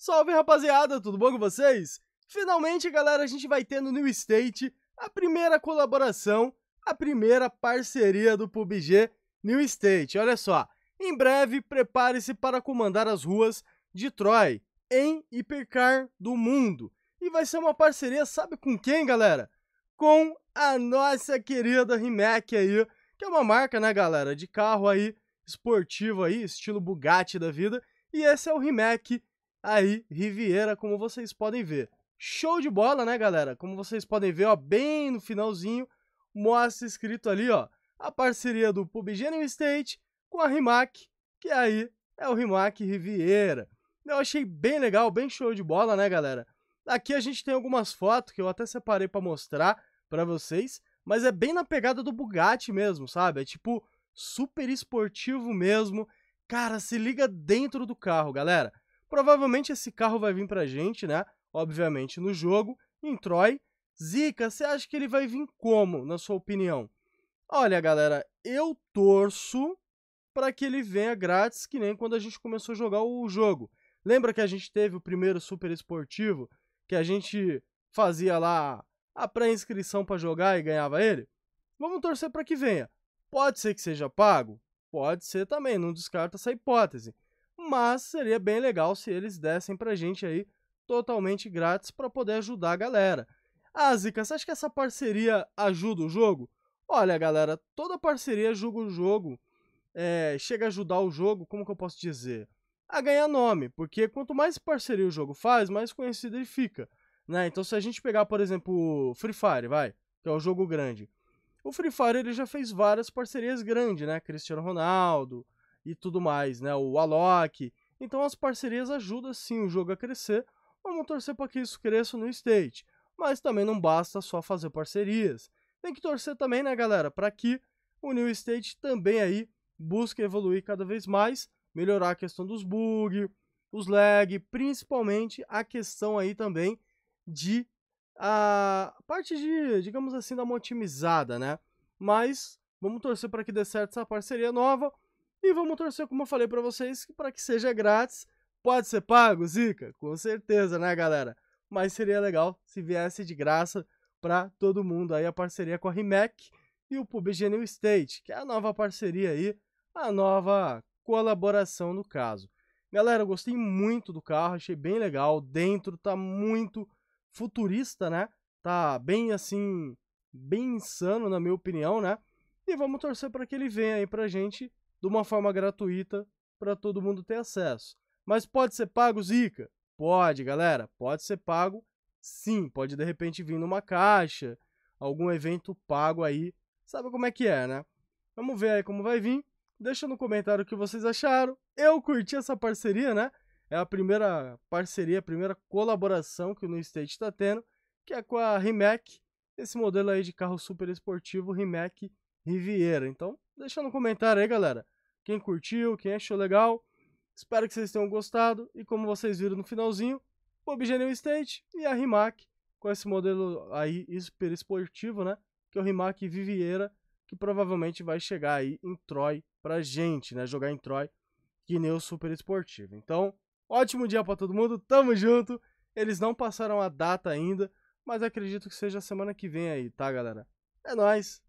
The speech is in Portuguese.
Salve rapaziada, tudo bom com vocês? Finalmente, galera, a gente vai ter no New State a primeira colaboração, a primeira parceria do PUBG New State. Olha só, em breve prepare-se para comandar as ruas de Troy em Hipercar do mundo. E vai ser uma parceria, sabe com quem, galera? Com a nossa querida Rimac aí, que é uma marca, né, galera, de carro aí, esportivo aí, estilo Bugatti da vida. E esse é o Rimac aí Riviera, como vocês podem ver. Show de bola, né, galera? Como vocês podem ver, ó, bem no finalzinho, mostra escrito ali, ó, a parceria do New State com a Rimac, que aí é o Rimac Riviera. Eu achei bem legal, bem show de bola, né, galera? Aqui a gente tem algumas fotos que eu até separei para mostrar para vocês, mas é bem na pegada do Bugatti mesmo, sabe? É tipo super esportivo mesmo. Cara, se liga dentro do carro, galera. Provavelmente esse carro vai vir pra gente, né? Obviamente no jogo, em Troy. Zica, você acha que ele vai vir como, na sua opinião? Olha, galera, eu torço para que ele venha grátis, que nem quando a gente começou a jogar o jogo. Lembra que a gente teve o primeiro super esportivo, que a gente fazia lá a pré-inscrição para jogar e ganhava ele? Vamos torcer para que venha. Pode ser que seja pago? Pode ser também, não descarta essa hipótese mas seria bem legal se eles dessem pra gente aí totalmente grátis para poder ajudar a galera. Ah, Zica, você acha que essa parceria ajuda o jogo? Olha, galera, toda parceria ajuda o jogo, é, chega a ajudar o jogo, como que eu posso dizer? A ganhar nome, porque quanto mais parceria o jogo faz, mais conhecido ele fica. Né? Então se a gente pegar, por exemplo, o Free Fire, vai, que é o jogo grande. O Free Fire ele já fez várias parcerias grandes, né? Cristiano Ronaldo, e tudo mais, né? O Alok. Então as parcerias ajudam sim o jogo a crescer. Vamos torcer para que isso cresça no state. Mas também não basta só fazer parcerias. Tem que torcer também, né, galera, para que o New State também aí busque evoluir cada vez mais, melhorar a questão dos bugs, os lag, principalmente a questão aí também de a parte de, digamos assim, dar uma otimizada, né? Mas vamos torcer para que dê certo essa parceria nova. E vamos torcer, como eu falei para vocês, para que seja grátis. Pode ser pago, Zica? Com certeza, né, galera? Mas seria legal se viesse de graça para todo mundo aí a parceria com a Rimac e o PUBG New State, que é a nova parceria aí, a nova colaboração no caso. Galera, eu gostei muito do carro, achei bem legal. Dentro tá muito futurista, né? Tá bem assim, bem insano na minha opinião, né? E vamos torcer para que ele venha aí pra gente de uma forma gratuita para todo mundo ter acesso. Mas pode ser pago, Zica? Pode, galera. Pode ser pago, sim. Pode de repente vir numa caixa, algum evento pago aí. Sabe como é que é, né? Vamos ver aí como vai vir. Deixa no comentário o que vocês acharam. Eu curti essa parceria, né? É a primeira parceria, a primeira colaboração que o New State está tendo, que é com a Rimac, esse modelo aí de carro super esportivo Rimac Riviera. Então, Deixa no comentário aí, galera. Quem curtiu, quem achou legal. Espero que vocês tenham gostado. E como vocês viram no finalzinho, o Obgenio State e a Rimac, com esse modelo aí super esportivo, né? Que é o Rimac Viviera, que provavelmente vai chegar aí em Troy pra gente, né? Jogar em Troy, que nem o super esportivo. Então, ótimo dia para todo mundo, tamo junto. Eles não passaram a data ainda, mas acredito que seja a semana que vem aí, tá, galera? É nóis!